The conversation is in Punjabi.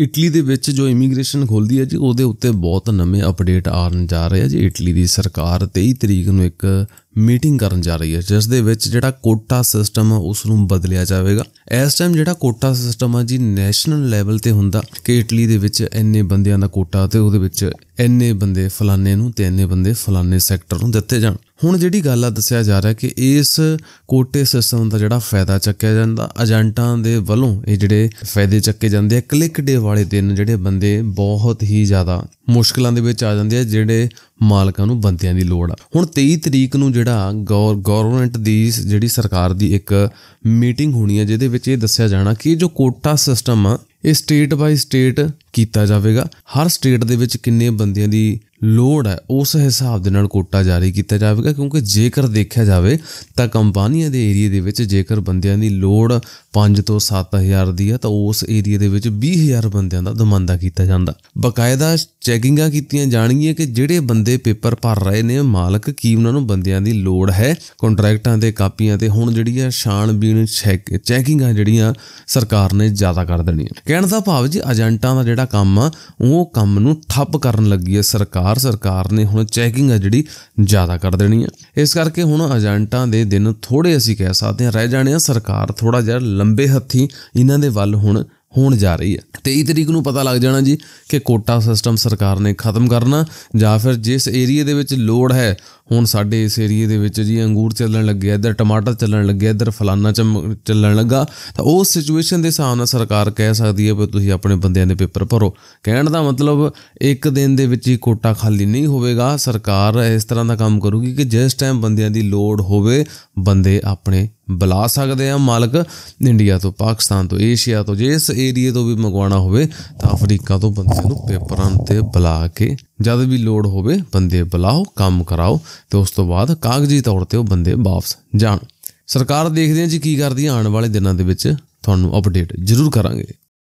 ਇਟਲੀ ਦੇ ਵਿੱਚ ਜੋ ਇਮੀਗ੍ਰੇਸ਼ਨ ਖੋਲਦੀ ਹੈ ਜੀ ਉਹਦੇ ਉੱਤੇ ਬਹੁਤ ਨਵੇਂ ਅਪਡੇਟ ਆਉਣ ਜਾ ਰਹੇ ਆ ਜੀ ਇਟਲੀ ਦੀ ਸਰਕਾਰ 23 ਤਰੀਕ ਨੂੰ ਇੱਕ ਮੀਟਿੰਗ ਕਰਨ ਜਾ ਰਹੀ ਹੈ ਜਿਸ ਦੇ ਵਿੱਚ ਜਿਹੜਾ ਕੋਟਾ ਸਿਸਟਮ ਹੈ ਉਸ ਨੂੰ ਬਦਲਿਆ ਜਾਵੇਗਾ ਇਸ ਟਾਈਮ ਜਿਹੜਾ ਕੋਟਾ ਸਿਸਟਮ ਹੈ ਜੀ ਨੈਸ਼ਨਲ ਲੈਵਲ ਤੇ ਹੁੰਦਾ ਕਿ ਇਟਲੀ ਦੇ ਵਿੱਚ ਇੰਨੇ ਬੰਦਿਆਂ ਦਾ ਕੋਟਾ ਤੇ ਉਹਦੇ ਵਿੱਚ ਇੰਨੇ ਬੰਦੇ ਫਲਾਣੇ ਨੂੰ ਤੇ ਇੰਨੇ ਬੰਦੇ ਫਲਾਣੇ ਸੈਕਟਰ ਨੂੰ ਦਿੱਤੇ ਜਾਣ ਹੁਣ ਜਿਹੜੀ ਗੱਲ ਆ ਦੱਸਿਆ ਜਾ ਰਿਹਾ ਕਿ ਇਸ ਕੋਟੇ ਸਿਸਟਮ ਦਾ ਜਿਹੜਾ ਫਾਇਦਾ ਚੱਕਿਆ ਜਾਂਦਾ ਏਜੰਟਾਂ ਦੇ ਵੱਲੋਂ ਇਹ ਜਿਹੜੇ ਫਾਇਦੇ ਚੱਕੇ ਜਾਂਦੇ ਆ ਕਲਿੱਕ ਡੇ ਵਾਲੇ ਦਿਨ ਜਿਹੜੇ ਬੰਦੇ ਬਹੁਤ ਹੀ ਜ਼ਿਆਦਾ ਮੁਸ਼ਕਲਾਂ ਦੇ ਵਿੱਚ ਆ ਜਾਂਦੇ ਆ ਜਿਹੜੇ ਮਾਲਕਾਂ ਨੂੰ ਬੰਦਿਆਂ ਦੀ ਲੋੜ ਆ ਹੁਣ 23 ਤਰੀਕ ਨੂੰ ਜਿਹੜਾ ਗਵਰਨਮੈਂਟ ਦੀ ਜਿਹੜੀ ਸਰਕਾਰ ਦੀ ਇੱਕ ਮੀਟਿੰਗ ਹੋਣੀ ਹੈ ਜਿਹਦੇ ਵਿੱਚ ਇਹ ਦੱਸਿਆ ਜਾਣਾ ਕਿ ਜੋ ਕੋਟਾ ਸਿਸਟਮ ਆ ਇਹ ਸਟੇਟ ਬਾਈ ਸਟੇਟ ਕੀਤਾ ਜਾਵੇਗਾ ਹਰ ਸਟੇਟ ਦੇ ਵਿੱਚ ਕਿੰਨੇ ਬੰਦਿਆਂ ਦੀ ਲੋਡ ਹੈ ਉਸ ਹਿਸਾਬ ਦੇ ਨਾਲ ਕੋਟਾ ਜਾਰੀ ਕੀਤਾ ਜਾਵੇਗਾ ਕਿਉਂਕਿ ਜੇਕਰ ਦੇਖਿਆ ਜਾਵੇ ਤਾਂ ਕੰਪਨੀਆਂ ਦੇ ਏਰੀਆ ਦੇ ਵਿੱਚ ਜੇਕਰ ਬੰਦਿਆਂ ਦੀ ਲੋਡ 5 ਤੋਂ 7000 ਦੀ ਹੈ ਤਾਂ ਉਸ ਏਰੀਆ ਦੇ ਵਿੱਚ 20000 ਬੰਦਿਆਂ ਦਾ ਦਮੰਦਾ ਕੀਤਾ ਜਾਂਦਾ ਬਕਾਇਦਾ ਚੈਕਿੰਗਾਂ ਕੀਤੀਆਂ ਜਾਣਗੀਆਂ ਕਿ ਜਿਹੜੇ ਬੰਦੇ ਪੇਪਰ ਭਰ ਰਹੇ ਨੇ ਮਾਲਕ ਕੀ ਉਹਨਾਂ ਨੂੰ ਬੰਦਿਆਂ ਦੀ ਲੋਡ ਹੈ ਕੰਟਰੈਕਟਾਂ ਤੇ ਕਾਪੀਆਂ ਤੇ ਹੁਣ ਜਿਹੜੀ ਹੈ ਬੀਨ ਚੈਕਿੰਗਾਂ ਜਿਹੜੀਆਂ ਸਰਕਾਰ ਨੇ ਜ਼ਿਆਦਾ ਕਰ ਦੇਣੀਆਂ ਕਹਿਣ ਦਾ ਭਾਵ ਜੀ ਏਜੰਟਾਂ ਦਾ ਜਿਹੜਾ ਜਿਹੜਾ ਕੰਮ ਆ ਉਹ ਕੰਮ ਨੂੰ ਠੱਪ ਕਰਨ ਲੱਗੀ ਹੈ ਸਰਕਾਰ ਸਰਕਾਰ ਨੇ ਹੁਣ ਚੈਕਿੰਗ ਆ ਜਿਹੜੀ ਜ਼ਿਆਦਾ ਕਰ ਦੇਣੀ ਆ ਇਸ ਕਰਕੇ ਹੁਣ ਏਜੰਟਾਂ ਦੇ ਦਿਨ ਥੋੜੇ ਅਸੀਂ ਕਹਿ ਸਕਦੇ ਹਾਂ ਰਹਿ ਜਾਣੇ ਆ ਸਰਕਾਰ ਥੋੜਾ ਜਿਹਾ ਲੰਬੇ ਹੱਥੀ ਇਹਨਾਂ ਦੇ ਵੱਲ ਹੁਣ ਹੋਣ ਜਾ ਰਹੀ ਹੈ 23 ਤਰੀਕ ਨੂੰ ਪਤਾ ਲੱਗ ਜਾਣਾ ਜੀ ਕਿ ਕੋਟਾ ਸਿਸਟਮ ਸਰਕਾਰ ਨੇ ਖਤਮ ਕਰਨਾ ਜਾਂ ਫਿਰ ਜਿਸ ਏਰੀਆ ਦੇ ਵਿੱਚ ਲੋਡ ਹੈ ਹੁਣ ਸਾਡੇ ਇਸ ਏਰੀਏ ਦੇ ਵਿੱਚ ਜੀ ਅੰਗੂਰ ਚੱਲਣ ਲੱਗਿਆ ਇਧਰ ਟਮਾਟਰ ਚੱਲਣ ਲੱਗਿਆ ਇਧਰ ਫਲਾਨਾ ਚ ਚੱਲਣ ਲੱਗਾ ਤਾਂ ਉਸ ਸਿਚੁਏਸ਼ਨ ਦੇ ਹਿਸਾਬ ਨਾਲ ਸਰਕਾਰ ਕਹਿ ਸਕਦੀ ਹੈ ਵੀ ਤੁਸੀਂ ਆਪਣੇ ਬੰਦਿਆਂ ਦੇ ਪੇਪਰ ਭਰੋ ਕਹਿਣ ਦਾ ਮਤਲਬ ਇੱਕ ਦਿਨ ਦੇ ਵਿੱਚ ਹੀ ਕੋਟਾ ਖਾਲੀ ਨਹੀਂ ਹੋਵੇਗਾ ਸਰਕਾਰ ਇਸ ਤਰ੍ਹਾਂ ਦਾ ਕੰਮ ਕਰੂਗੀ ਕਿ ਜਿਸ ਟਾਈਮ ਬੰਦਿਆਂ ਦੀ ਲੋੜ ਹੋਵੇ ਬੰਦੇ ਆਪਣੇ ਬੁਲਾ ਸਕਦੇ ਆ ਮਾਲਕ ਇੰਡੀਆ ਤੋਂ ਪਾਕਿਸਤਾਨ ਤੋਂ ਏਸ਼ੀਆ ਤੋਂ ਜਿਸ ਏਰੀਏ ਤੋਂ ਵੀ ਮੰਗਵਾਉਣਾ ਹੋਵੇ ਤਾਂ ਅਫਰੀਕਾ ਤੋਂ ਬੰਦੇ ਨੂੰ ਪੇਪਰਾਂ ਤੇ ਬੁਲਾ ਕੇ ਜਦ ਵੀ ਲੋੜ ਹੋਵੇ ਬੰਦੇ ਬੁਲਾਓ ਕੰਮ ਕਰਾਓ ਤੇ ਉਸ ਤੋਂ ਬਾਅਦ ਕਾਗਜ਼ੀ ਤੌਰ ਤੇ ਉਹ ਬੰਦੇ ਵਾਪਸ ਜਾਣ ਸਰਕਾਰ ਦੇਖਦੇ ਆ ਜੀ ਕੀ ਕਰਦੀ ਆਉਣ ਵਾਲੇ ਦਿਨਾਂ ਦੇ ਵਿੱਚ ਤੁਹਾਨੂੰ ਅਪਡੇਟ ਜ਼ਰੂਰ ਕਰਾਂਗੇ